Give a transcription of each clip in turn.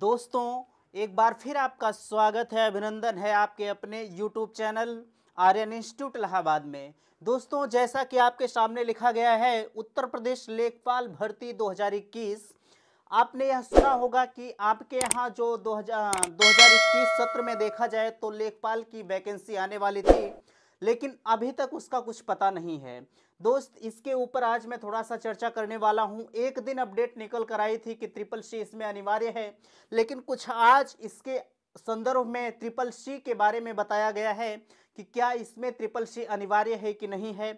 दोस्तों एक बार फिर आपका स्वागत है अभिनंदन है आपके अपने YouTube channel Aryan institute Allahabad में दोस्तों जैसा कि आपके सामने लिखा गया है उत्तर प्रदेश लेखपाल भर्ती 2021 आपने यह सुना होगा कि आपके यहाँ जो 2000 2021 सत्र में देखा जाए तो लेखपाल की वैकेंसी आने वाली थी लेकिन अभी तक उसका कुछ पता नहीं है दोस्त इसके ऊपर आज मैं थोड़ा सा चर्चा करने वाला हूँ एक दिन अपडेट निकल कर आई थी कि ट्रिपल सी इसमें अनिवार्य है लेकिन कुछ आज इसके संदर्भ में ट्रिपल सी के बारे में बताया गया है कि क्या इसमें ट्रिपल सी अनिवार्य है कि नहीं है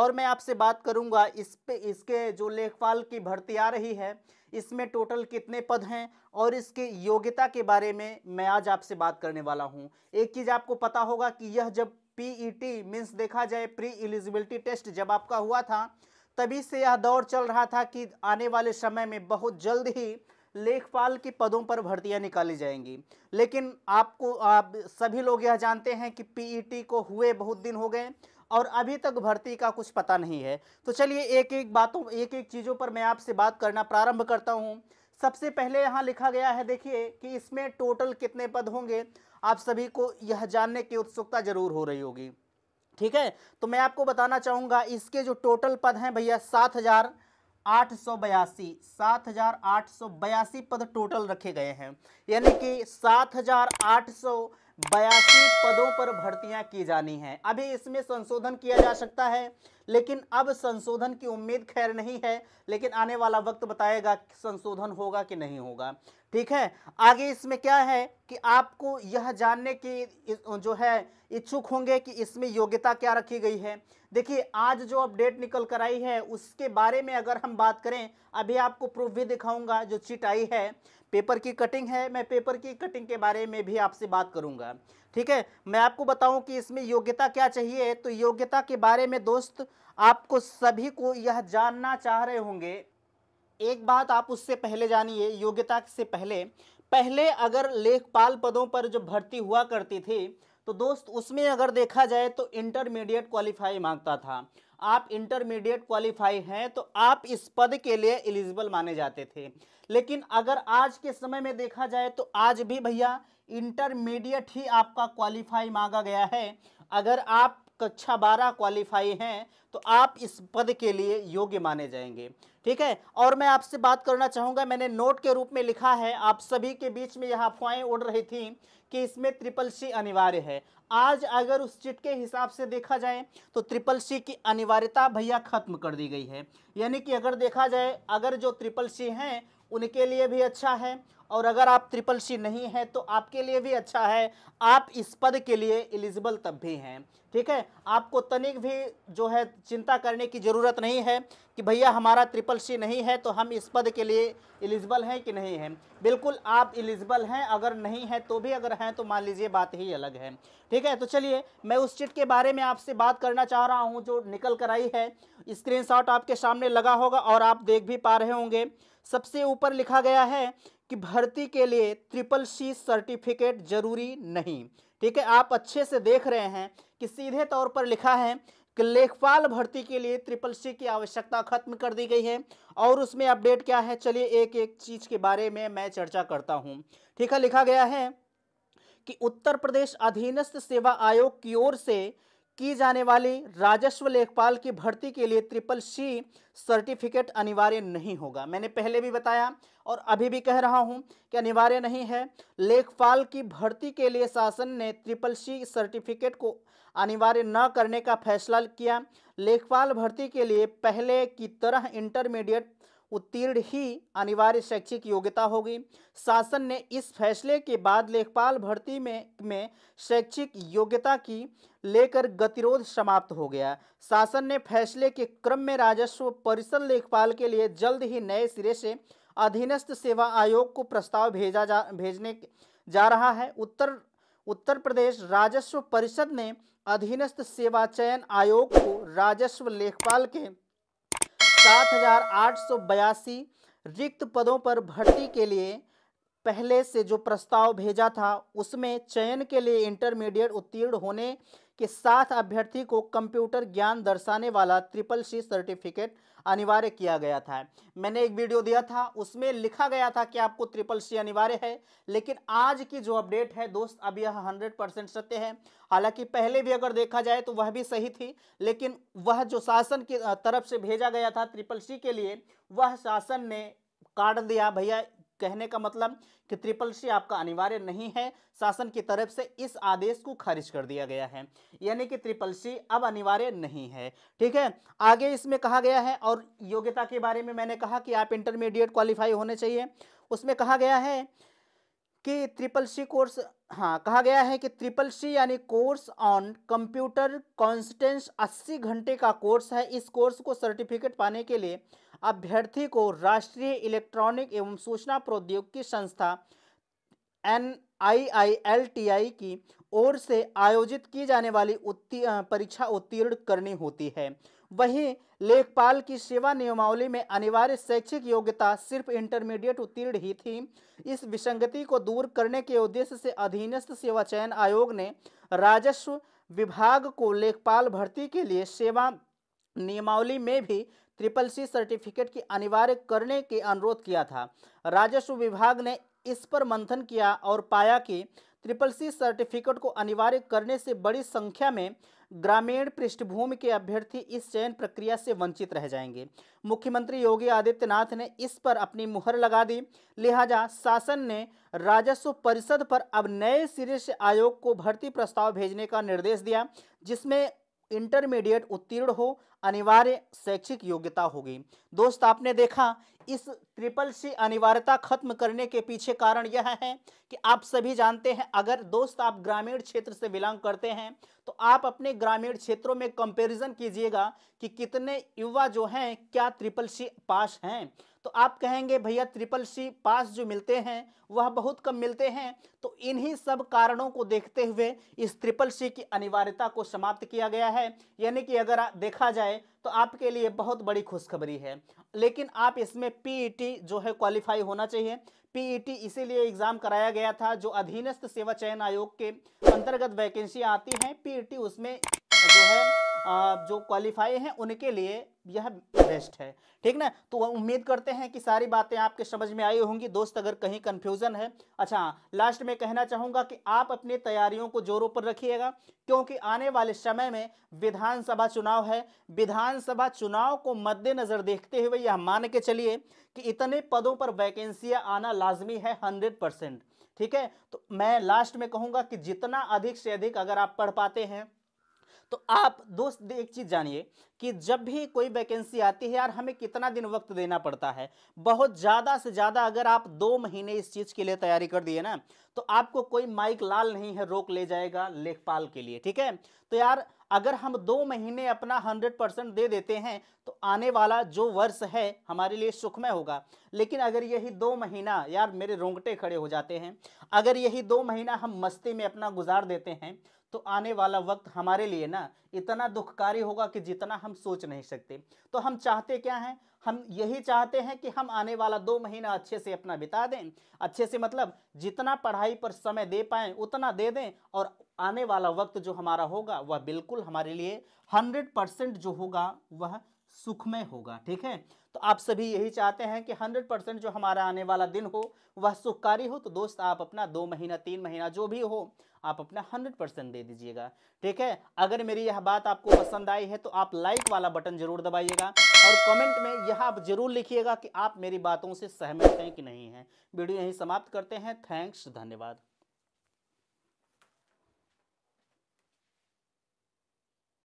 और मैं आपसे बात करूंगा इस पे इसके जो लेखपाल की भर्ती आ रही है इसमें टोटल कितने पद हैं और इसकी योग्यता के बारे में मैं आज आपसे बात करने वाला हूं एक चीज़ आपको पता होगा कि यह जब पीईटी मीन्स e देखा जाए प्री एलिजिबिलिटी टेस्ट जब आपका हुआ था तभी से यह दौर चल रहा था कि आने वाले समय में बहुत जल्द ही लेखपाल के पदों पर भर्तियां निकाली जाएंगी लेकिन आपको आप सभी लोग यह जानते हैं कि पीईटी e को हुए बहुत दिन हो गए और अभी तक भर्ती का कुछ पता नहीं है तो चलिए एक एक बातों एक एक चीज़ों पर मैं आपसे बात करना प्रारंभ करता हूँ सबसे पहले यहाँ लिखा गया है देखिए कि इसमें टोटल कितने पद होंगे आप सभी को यह जानने की उत्सुकता जरूर हो रही होगी ठीक है तो मैं आपको बताना चाहूँगा इसके जो टोटल पद हैं भैया सात हजार आठ सौ बयासी सात हजार आठ सौ बयासी पद टोटल रखे गए हैं यानी कि सात हजार आठ सौ बयासी पदों पर भर्तियां की जानी हैं अभी इसमें संशोधन किया जा सकता है लेकिन अब संशोधन की उम्मीद खैर नहीं है लेकिन आने वाला वक्त बताएगा संशोधन होगा कि नहीं होगा ठीक है आगे इसमें क्या है कि आपको यह जानने की जो है इच्छुक होंगे कि इसमें योग्यता क्या रखी गई है देखिए आज जो अपडेट निकल कर आई है उसके बारे में अगर हम बात करें अभी आपको प्रूफ भी दिखाऊंगा जो चिट आई है पेपर की कटिंग है मैं पेपर की कटिंग के बारे में भी आपसे बात करूंगा ठीक है मैं आपको बताऊं कि इसमें योग्यता क्या चाहिए तो योग्यता के बारे में दोस्त आपको सभी को यह जानना चाह रहे होंगे एक बात आप उससे पहले जानिए योग्यता से पहले पहले अगर लेखपाल पदों पर जो भर्ती हुआ करती थी तो दोस्त उसमें अगर देखा जाए तो इंटरमीडिएट क्वालिफाई मांगता था आप इंटरमीडिएट क्वालिफाई हैं तो आप इस पद के लिए एलिजिबल माने जाते थे लेकिन अगर आज के समय में देखा जाए तो आज भी भैया इंटरमीडिएट ही आपका क्वालिफाई मांगा गया है अगर आप कक्षा बारह क्वालिफाई हैं तो आप इस पद के लिए योग्य माने जाएंगे ठीक है और मैं आपसे बात करना चाहूँगा मैंने नोट के रूप में लिखा है आप सभी के बीच में यह अफवाहें उड़ रही थी कि इसमें ट्रिपल सी अनिवार्य है आज अगर उस चिट के हिसाब से देखा जाए तो ट्रिपल सी की अनिवार्यता भैया खत्म कर दी गई है यानी कि अगर देखा जाए अगर जो ट्रिपल सी हैं उनके लिए भी अच्छा है और अगर आप ट्रिपल सी नहीं हैं तो आपके लिए भी अच्छा है आप इस पद के लिए एलिजिबल तब भी हैं ठीक है आपको तनिक भी जो है चिंता करने की ज़रूरत नहीं है कि भैया हमारा ट्रिपल सी नहीं है तो हम इस पद के लिए एलिजिबल हैं कि नहीं हैं बिल्कुल आप एलिजिबल हैं अगर नहीं हैं तो भी अगर हैं तो मान लीजिए बात ही अलग है ठीक है तो चलिए मैं उस चिट के बारे में आपसे बात करना चाह रहा हूँ जो निकल कर आई है स्क्रीन आपके सामने लगा होगा और आप देख भी पा रहे होंगे सबसे ऊपर लिखा गया है कि भर्ती के लिए ट्रिपल सी सर्टिफिकेट जरूरी नहीं ठीक है आप अच्छे से देख रहे हैं कि सीधे तौर पर लिखा है कि लेखपाल भर्ती के लिए ट्रिपल सी की आवश्यकता खत्म कर दी गई है और उसमें अपडेट क्या है चलिए एक एक चीज़ के बारे में मैं चर्चा करता हूँ ठीक है लिखा गया है कि उत्तर प्रदेश अधीनस्थ सेवा आयोग की ओर से की जाने वाली राजस्व लेखपाल की भर्ती के लिए ट्रिपल सी सर्टिफिकेट अनिवार्य नहीं होगा मैंने पहले भी बताया और अभी भी कह रहा हूं कि अनिवार्य नहीं है लेखपाल की भर्ती के लिए शासन ने ट्रिपल सी सर्टिफिकेट को अनिवार्य न करने का फैसला किया लेखपाल भर्ती के लिए पहले की तरह इंटरमीडिएट उत्तीर्ण ही अनिवार्य शैक्षिक योग्यता होगी शासन ने इस फैसले के बाद लेखपाल भर्ती में में शैक्षिक योग्यता की लेकर गतिरोध समाप्त हो गया शासन ने फैसले के क्रम में राजस्व परिसर लेखपाल के लिए जल्द ही नए सिरे से अधीनस्थ सेवा आयोग को प्रस्ताव भेजा जा भेजने जा रहा है उत्तर उत्तर प्रदेश राजस्व परिषद ने अधीनस्थ सेवा चयन आयोग को राजस्व लेखपाल के सात रिक्त पदों पर भर्ती के लिए पहले से जो प्रस्ताव भेजा था उसमें चयन के लिए इंटरमीडिएट उत्तीर्ण होने के साथ अभ्यर्थी को कंप्यूटर ज्ञान दर्शाने वाला ट्रिपल सी सर्टिफिकेट अनिवार्य किया गया था मैंने एक वीडियो दिया था उसमें लिखा गया था कि आपको ट्रिपल सी अनिवार्य है लेकिन आज की जो अपडेट है दोस्त अब यह हंड्रेड परसेंट सत्य है हालांकि पहले भी अगर देखा जाए तो वह भी सही थी लेकिन वह जो शासन की तरफ से भेजा गया था ट्रिपल सी के लिए वह शासन ने कार्ड दिया भैया कहने का मतलब कि ट्रिपल सी आपका अनिवार्य नहीं है शासन की तरफ से इस आदेश को खारिज कर दिया गया है यानी कि ट्रिपल सी अब अनिवार्य नहीं है ठीक है आगे इसमें कहा गया है और योग्यता के बारे में मैंने कहा कि आप इंटरमीडिएट क्वालिफाई होने चाहिए उसमें कहा गया है कि ट्रिपल सी कोर्स हाँ कहा गया है कि ट्रिपल सी यानी कोर्स ऑन कंप्यूटर कॉन्स्टेंस अस्सी घंटे का कोर्स है इस कोर्स को सर्टिफिकेट पाने के लिए अभ्यर्थी को राष्ट्रीय इलेक्ट्रॉनिक एवं सूचना प्रौद्योगिकी संस्था एन आई की ओर से आयोजित की जाने वाली उत्ती, परीक्षा उत्तीर्ण करनी होती है वहीं लेखपाल की सेवा नियमावली में अनिवार्य शैक्षिक योग्यता सिर्फ इंटरमीडिएट उत्तीर्ण ही थी इस विसंगति को दूर करने के उद्देश्य से अधीनस्थ सेवा चयन आयोग ने राजस्व विभाग को लेखपाल भर्ती के लिए सेवा नियमावली में भी ट्रिपल सी सर्टिफिकेट की अनिवार्य करने के अनुरोध किया था राजस्व विभाग ने इस पर मंथन किया और पाया कि ट्रिपल सी सर्टिफिकेट को अनिवार्य करने से बड़ी संख्या में ग्रामीण पृष्ठभूमि के अभ्यर्थी इस चयन प्रक्रिया से वंचित रह जाएंगे मुख्यमंत्री योगी आदित्यनाथ ने इस पर अपनी मुहर लगा दी लिहाजा शासन ने राजस्व परिषद पर अब नए सिरे से आयोग को भर्ती प्रस्ताव भेजने का निर्देश दिया जिसमें इंटरमीडिएट उत्तीर्ण हो अनिवार्य शैक्षिक योग्यता होगी दोस्त आपने देखा इस ट्रिपल सी अनिवार्यता खत्म करने के पीछे कारण यह है कि आप सभी जानते हैं अगर दोस्त आप ग्रामीण क्षेत्र से बिलोंग करते हैं तो आप अपने ग्रामीण क्षेत्रों में कंपैरिजन कीजिएगा कि कितने युवा जो हैं क्या ट्रिपल सी पास हैं तो आप कहेंगे भैया ट्रिपल सी पास जो मिलते हैं वह बहुत कम मिलते हैं तो इन्हीं सब कारणों को देखते हुए इस ट्रिपल सी की अनिवार्यता को समाप्त किया गया है यानी कि अगर देखा जाए तो आपके लिए बहुत बड़ी खुशखबरी है लेकिन आप इसमें पीईटी e जो है क्वालिफाई होना चाहिए पीईटी e इसीलिए एग्ज़ाम कराया गया था जो अधीनस्थ सेवा चयन आयोग के अंतर्गत वैकेंसी आती हैं पीईटी e उसमें जो क्वालिफाई हैं उनके लिए यह बेस्ट है ठीक ना तो उम्मीद करते हैं कि सारी बातें आपके समझ में आई होंगी दोस्त अगर कहीं कन्फ्यूज़न है अच्छा लास्ट में कहना चाहूँगा कि आप अपनी तैयारियों को जोरों पर रखिएगा क्योंकि आने वाले समय में विधानसभा चुनाव है विधानसभा चुनाव को मद्देनज़र देखते हुए यह मान के चलिए कि इतने पदों पर वैकेंसियाँ आना लाजमी है हंड्रेड परसेंट ठीक है तो मैं लास्ट में कहूँगा कि जितना अधिक से अधिक अगर आप पढ़ पाते हैं तो आप दोस्त एक चीज़ जानिए कि जब भी कोई वैकेंसी आती है यार हमें कितना दिन वक्त देना पड़ता है बहुत ज़्यादा से ज़्यादा अगर आप दो महीने इस चीज़ के लिए तैयारी कर दिए ना तो आपको कोई माइक लाल नहीं है रोक ले जाएगा लेखपाल के लिए ठीक है तो यार अगर हम दो महीने अपना हंड्रेड परसेंट दे देते हैं तो आने वाला जो वर्ष है हमारे लिए सुखमय होगा लेकिन अगर यही दो महीना यार मेरे रोंगटे खड़े हो जाते हैं अगर यही दो महीना हम मस्ती में अपना गुजार देते हैं तो आने वाला वक्त हमारे लिए ना इतना दुखकारी होगा कि जितना हम सोच नहीं सकते तो हम चाहते क्या हैं हम यही चाहते हैं कि हम आने वाला दो महीना अच्छे से अपना बिता दें अच्छे से मतलब जितना पढ़ाई पर समय दे पाएँ उतना दे दें और आने वाला वक्त जो हमारा होगा वह बिल्कुल हमारे लिए हंड्रेड जो होगा वह सुखमय होगा ठीक है तो आप सभी यही चाहते हैं कि 100 परसेंट जो हमारा आने वाला दिन हो वह सुखकारी हो तो दोस्त आप अपना दो महीना तीन महीना जो भी हो आप अपना हंड्रेड परसेंट दे दीजिएगा ठीक है अगर मेरी यह बात आपको पसंद आई है तो आप लाइक वाला बटन जरूर दबाइएगा और कमेंट में यह आप जरूर लिखिएगा कि आप मेरी बातों से सहमत हैं कि नहीं है वीडियो यहीं समाप्त करते हैं थैंक्स धन्यवाद